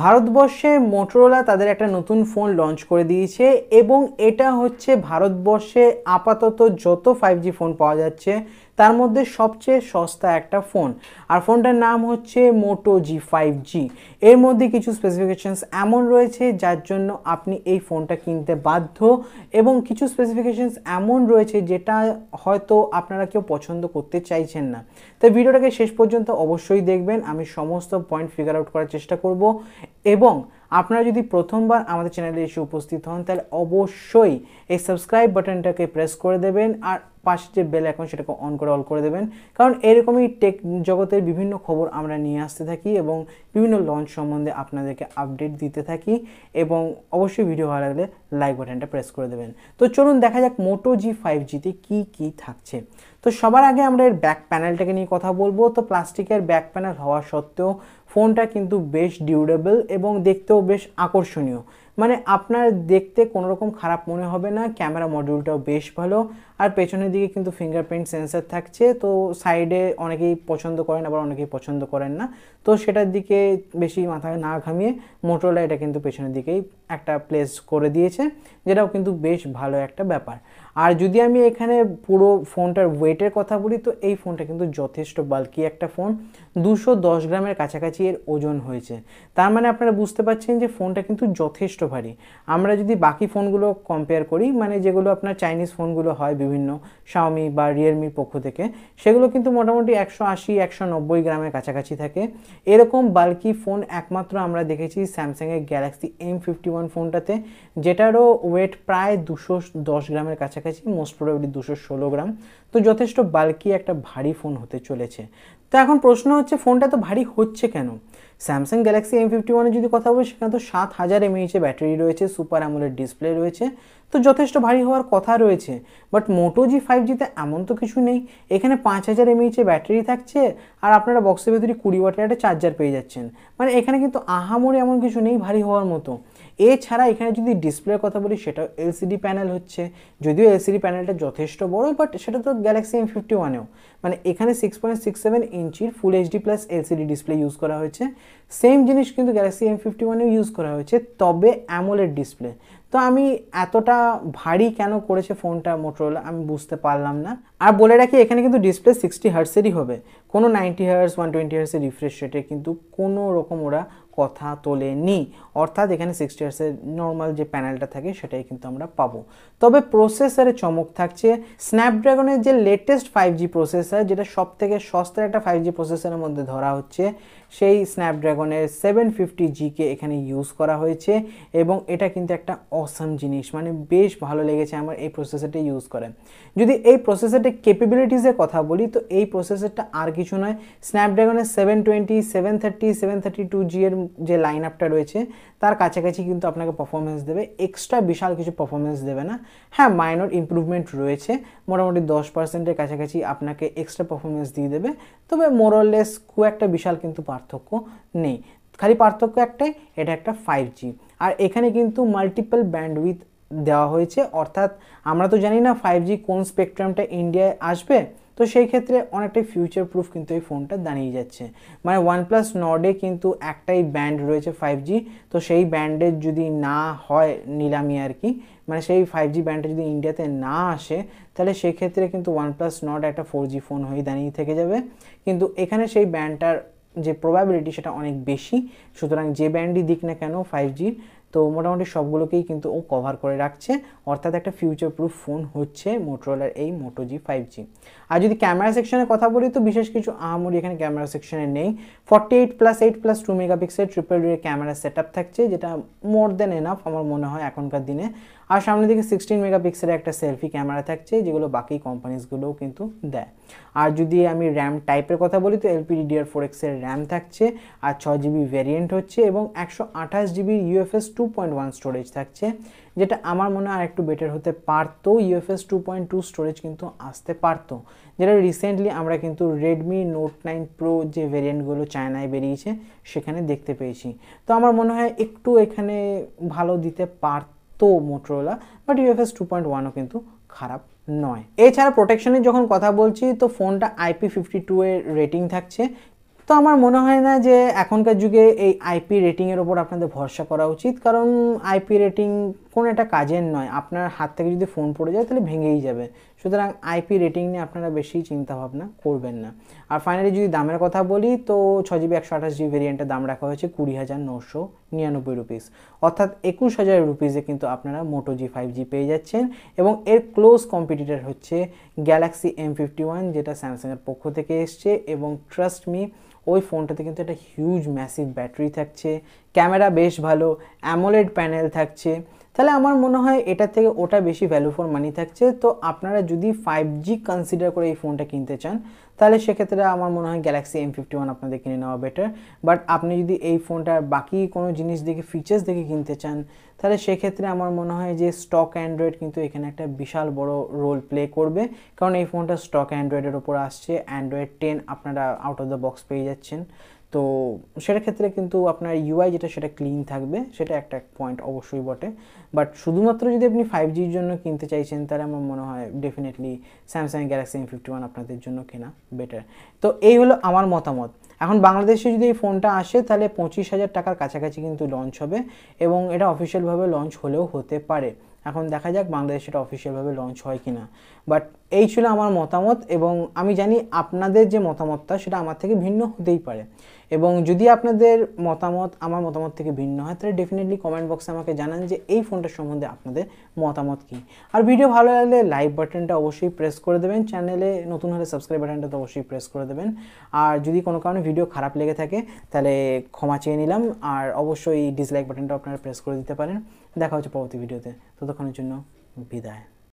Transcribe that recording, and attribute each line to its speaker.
Speaker 1: ভারতবর্ষে মোটরোলা তাদের একটা নতুন ফোন লঞ্চ করে দিয়েছে এবং এটা হচ্ছে ভারতবর্ষে আপাতত যত ফাইভ জি ফোন পাওয়া যাচ্ছে তার মধ্যে সবচেয়ে সস্তা একটা ফোন আর ফোনটার নাম হচ্ছে মোটো জি ফাইভ জি এর মধ্যে কিছু স্পেসিফিকেশানস এমন রয়েছে যার জন্য আপনি এই ফোনটা কিনতে বাধ্য এবং কিছু স্পেসিফিকেশানস এমন রয়েছে যেটা হয়তো আপনারা কেউ পছন্দ করতে চাইছেন না তাই ভিডিওটাকে শেষ পর্যন্ত অবশ্যই দেখবেন আমি সমস্ত পয়েন্ট ফিগার আউট করার চেষ্টা করব এবং আপনারা যদি প্রথমবার আমাদের চ্যানেলে এসে উপস্থিত হন তাহলে অবশ্যই এই সাবস্ক্রাইব বাটনটাকে প্রেস করে দেবেন আর পাশে যে বেল এখন সেটাকে অন করে অল করে দেবেন কারণ এরকমই টেক জগতের বিভিন্ন খবর আমরা নিয়ে আসতে থাকি এবং বিভিন্ন লঞ্চ সম্বন্ধে আপনাদেরকে আপডেট দিতে থাকি এবং অবশ্যই ভিডিও ভালো লাগলে লাইক বাটনটা প্রেস করে দেবেন তো চলুন দেখা যাক মোটো জি ফাইভ জিতে কী কী থাকছে তো সবার আগে আমরা এর ব্যাক প্যানেলটাকে নিয়ে কথা বলবো তো প্লাস্টিকের ব্যাক প্যানেল হওয়া সত্ত্বেও ফোনটা কিন্তু বেশ ডিউরেবল এবং দেখতেও বেশ আকর্ষণীয় মানে আপনার দেখতে কোনো রকম খারাপ মনে হবে না ক্যামেরা মডিউলটাও বেশ ভালো আর পেছনের দিকে কিন্তু ফিঙ্গারপ্রিন্ট সেন্সার থাকছে তো সাইডে অনেকেই পছন্দ করেন আবার অনেকেই পছন্দ করেন না তো সেটার দিকে বেশি মাথায় না ঘামিয়ে মোটরলা এটা কিন্তু পেছনের দিকেই একটা প্লেস করে দিয়েছে যেটাও কিন্তু বেশ ভালো একটা ব্যাপার আর যদি আমি এখানে পুরো ফোনটার ওয়েটের কথা বলি তো এই ফোনটা কিন্তু যথেষ্ট বাল্কি একটা ফোন দুশো দশ গ্রামের কাছাকাছি এর ওজন হয়েছে তার মানে আপনারা বুঝতে পারছেন যে ফোনটা কিন্তু যথেষ্ট ভারী আমরা যদি বাকি ফোনগুলো কম্পেয়ার করি মানে যেগুলো আপনার চাইনিজ ফোনগুলো হয় বিভিন্ন শাওমি বা রিয়েলমির পক্ষ থেকে সেগুলো কিন্তু মোটামুটি একশো আশি একশো নব্বই গ্রামের কাছাকাছি থাকে এরকম বাল্কি ফোন একমাত্র আমরা দেখেছি স্যামসাংয়ের গ্যালাক্সি এম ফিফটি ওয়ান ফোনটাতে যেটারও ওয়েট প্রায় দুশো দশ গ্রামের কাছাকাছি মোস্ট প্রোবাবলি দুশো ষোলো গ্রাম তো যথেষ্ট বাল্কি একটা ভারী ফোন হতে চলেছে তো এখন প্রশ্ন হচ্ছে ফোনটা তো ভারী হচ্ছে কেন স্যামসাং গ্যালাক্সি এম ফিফটি ওয়ানের যদি কথা বলি সেখানে তো সাত হাজার এমএইচে ব্যাটারি রয়েছে সুপার অ্যামোলেড ডিসপ্লে রয়েছে তো যথেষ্ট ভারী হওয়ার কথা রয়েছে বাট মোটো জি ফাইভ জিতে এমন তো কিছু নেই এখানে পাঁচ হাজার এমএইচে ব্যাটারি থাকছে আর আপনারা বক্সের ভেতরে কুড়ি ওয়াটের একটা চার্জার পেয়ে যাচ্ছেন মানে এখানে কিন্তু আহামরি এমন কিছু নেই ভারী হওয়ার মতো এছাড়া এখানে যদি ডিসপ্লের কথা বলি সেটাও এলসিডি প্যানেল হচ্ছে যদিও এলসিডি প্যানেলটা যথেষ্ট বড় বাট সেটা তো গ্যালাক্সি এম ফিফটি ওয়ানেও মানে এখানে সিক্স পয়েন্ট সিক্স সেভেন ইঞ্চির full HD plus LCD display use করা হয়েছে সেম জিনিস কিন্তু গ্যালাক্সি এম ফিফটি ওয়ানেও ইউজ করা হয়েছে তবে অ্যামোলেড ডিসপ্লে তো আমি এতটা ভারী কেন করেছে ফোনটা মোটরোলা আমি বুঝতে পারলাম না আর বলে রাখি এখানে কিন্তু ডিসপ্লে সিক্সটি হার্সেরই হবে কোনো নাইনটি হার্স ওয়ান টোয়েন্টি হার্সের রিফ্রেশ রেটে কিন্তু কোনো রকম ওরা কথা তোলে তোলেনি অর্থাৎ এখানে সিক্সটি ইয়ার্সের নর্মাল যে প্যানেলটা থাকে সেটাই কিন্তু আমরা পাবো তবে প্রসেসরে চমক থাকছে স্ন্যাপড্রাগনের যে লেটেস্ট ফাইভ জি প্রসেসর যেটা সব থেকে সস্তা একটা ফাইভ জি প্রসেসরের মধ্যে ধরা হচ্ছে সেই স্ন্যাপড্রাগনের সেভেন ফিফটি জিকে এখানে ইউজ করা হয়েছে এবং এটা কিন্তু একটা অসম জিনিস মানে বেশ ভালো লেগেছে আমার এই প্রসেসরটি ইউজ করে যদি এই প্রসেসরটির ক্যাপেবিলিটিসের কথা বলি তো এই প্রসেসরটা আর কিছু নয় স্ন্যাপড্রাগনের seven twenty seven thirty seven thirty two G এর যে লাইন আপটা রয়েছে তার কাছাকাছি কিন্তু আপনাকে পারফরমেন্স দেবে এক্সট্রা বিশাল কিছু পারফরমেন্স দেবে না হ্যাঁ মাইনর ইম্প্রুভমেন্ট রয়েছে মোটামুটি দশ পার্সেন্টের কাছাকাছি আপনাকে এক্সট্রা পারফরমেন্স দিয়ে দেবে তবে মোরলেস খুব একটা বিশাল কিন্তু পার্থক্য নেই খালি পার্থক্য একটাই এটা একটা ফাইভ জি আর এখানে কিন্তু মাল্টিপল ব্যান্ডউইথ দেওয়া হয়েছে অর্থাৎ আমরা তো জানি না ফাইভ জি কোন স্পেকট্রামটা ইন্ডিয়ায় আসবে তো সেই ক্ষেত্রে অনেকটাই ফিউচার প্রুফ কিন্তু এই ফোনটা দাঁড়িয়ে যাচ্ছে মানে ওয়ানপ্লাস নর্ডে কিন্তু একটাই ব্যান্ড রয়েছে ফাইভ জি তো সেই ব্যান্ডের যদি না হয় নিলামি আর কি মানে সেই ফাইভ জি ব্যান্ডটা যদি ইন্ডিয়াতে না আসে তাহলে সেক্ষেত্রে কিন্তু ওয়ানপ্লাস নট একটা ফোর জি ফোন হয়ে দাঁড়িয়ে থেকে যাবে কিন্তু এখানে সেই ব্যান্ডটার যে প্রবাবিলিটি সেটা অনেক বেশি সুতরাং যে ব্যান্ডই দিক না কেন ফাইভ জির তো মোটামুটি সবগুলোকেই কিন্তু ও কভার করে রাখছে অর্থাৎ একটা ফিউচার প্রুফ ফোন হচ্ছে মোটরোলার এই মোটো জি ফাইভ জি আর যদি ক্যামেরা সেকশনের কথা বলি তো বিশেষ কিছু আহামরি এখানে ক্যামেরা সেকশনে নেই forty eight plus eight plus two megapixel triple ডি ক্যামেরা সেট আপ থাকছে যেটা মোর দেন এনাফ আমার মনে হয় এখনকার দিনে আর সামনে দিকে সিক্সটিন মেগাপিক্সেলের একটা সেলফি ক্যামেরা থাকছে যেগুলো বাকি কোম্পানিজগুলোও কিন্তু দেয় আর যদি আমি র্যাম টাইপের কথা বলি তো এলপিডি ডিআর ফোর এক্সের র্যাম থাকছে আর ছ জিবি ভ্যারিয়েন্ট হচ্ছে এবং একশো আঠাশ জিবির UFS two point one storage থাকছে যেটা আমার মনে হয় একটু বেটার হতে পারতো UFS two point two storage কিন্তু আসতে পারতো যেটা রিসেন্টলি আমরা কিন্তু রেডমি নোট নাইন প্রো যে ভেরিয়েন্টগুলো চায়নায় বেরিয়েছে সেখানে দেখতে পেয়েছি তো আমার মনে হয় একটু এখানে ভালো দিতে পারতো Motorola but UFS two point ওয়ানও কিন্তু খারাপ নয় এছাড়া প্রোটেকশনের যখন কথা বলছি তো ফোনটা আইপি ফিফটি টু এর রেটিং থাকছে তো আমার মনে হয় না যে এখনকার যুগে এই আইপি রেটিংয়ের ওপর আপনাদের ভরসা করা উচিত কারণ আইপি রেটিং কোনো একটা কাজের নয় আপনার হাত থেকে যদি ফোন পড়ে যায় তাহলে ভেঙেই যাবে সুতরাং আইপি রেটিং নিয়ে আপনারা বেশি চিন্তাভাবনা করবেন না আর ফাইনালি যদি দামের কথা বলি তো ছ জিবি একশো আঠাশ জিবি ভেরিয়েন্টের দাম রাখা হয়েছে কুড়ি হাজার নশো নিরানব্বই রুপিস অর্থাৎ একুশ হাজার রুপিসে কিন্তু আপনারা মোটো জি ফাইভ জি পেয়ে যাচ্ছেন এবং এর ক্লোজ কম্পিটিটার হচ্ছে গ্যালাক্সি এম ফিফটি ওয়ান যেটা স্যামসাংয়ের পক্ষ থেকে এসছে এবং ট্রাস্ট মি ওই ফোনটাতে কিন্তু একটা হিউজ ম্যাসিভ ব্যাটারি থাকছে ক্যামেরা বেশ ভালো অ্যামোলেড প্যানেল থাকছে তাহলে আমার মনে হয় এটা থেকে ওটা বেশি ভ্যালু ফর মানি থাকছে তো আপনারা যদি ফাইভ জি কনসিডার করে এই ফোনটা কিনতে চান তাহলে সেক্ষেত্রে আমার মনে হয় গ্যালাক্সি এম ফিফটি ওয়ান আপনাদের কিনে নেওয়া বেটার বাট আপনি যদি এই ফোনটার বাকি কোনো জিনিস দেখে ফিচার্স দেখে কিনতে চান তাহলে সেক্ষেত্রে আমার মনে হয় যে স্টক অ্যান্ড্রয়েড কিন্তু এখানে একটা বিশাল বড় রোল প্লে করবে কারণ এই ফোনটা স্টক অ্যান্ড্রয়েডের ওপর আসছে অ্যান্ড্রয়েড টেন আপনারা আউট অফ দ্য বক্স পেয়ে যাচ্ছেন তো সেটার ক্ষেত্রে কিন্তু আপনার ইউআই যেটা সেটা ক্লিন থাকবে সেটা একটা পয়েন্ট অবশ্যই বটে বাট শুধুমাত্র যদি আপনি ফাইভ জির জন্য কিনতে চাইছেন তাহলে আমার মনে হয় definitely Samsung Galaxy M fifty one আপনাদের জন্য কেনা বেটার তো এই হলো আমার মতামত এখন বাংলাদেশে যদি এই ফোনটা আসে তাহলে পঁচিশ হাজার টাকার কাছাকাছি কিন্তু লঞ্চ হবে এবং এটা অফিসিয়ালভাবে লঞ্চ হলেও হতে পারে এখন দেখা যাক বাংলাদেশ সেটা অফিসিয়ালভাবে লঞ্চ হয় কি না বাট এই ছিল আমার মতামত এবং আমি জানি আপনাদের যে মতামতটা সেটা আমার থেকে ভিন্ন হতেই পারে এবং যদি আপনাদের মতামত আমার মতামত থেকে ভিন্ন হয় তাহলে ডেফিনেটলি কমেন্ট বক্সে আমাকে জানান যে এই ফোনটা সম্বন্ধে আপনাদের মতামত কী আর ভিডিও ভালো লাগলে লাইক বাটনটা অবশ্যই প্রেস করে দেবেন চ্যানেলে নতুন হলে সাবস্ক্রাইব বাটনটা তো অবশ্যই প্রেস করে দেবেন আর যদি কোনো কারণে ভিডিও খারাপ লেগে থাকে তাহলে ক্ষমা চেয়ে নিলাম আর অবশ্যই ডিসলাইক বাটনটা আপনারা প্রেস করে দিতে পারেন দেখা হচ্ছে পরবর্তী ভিডিওতে ততক্ষণের জন্য বিদায়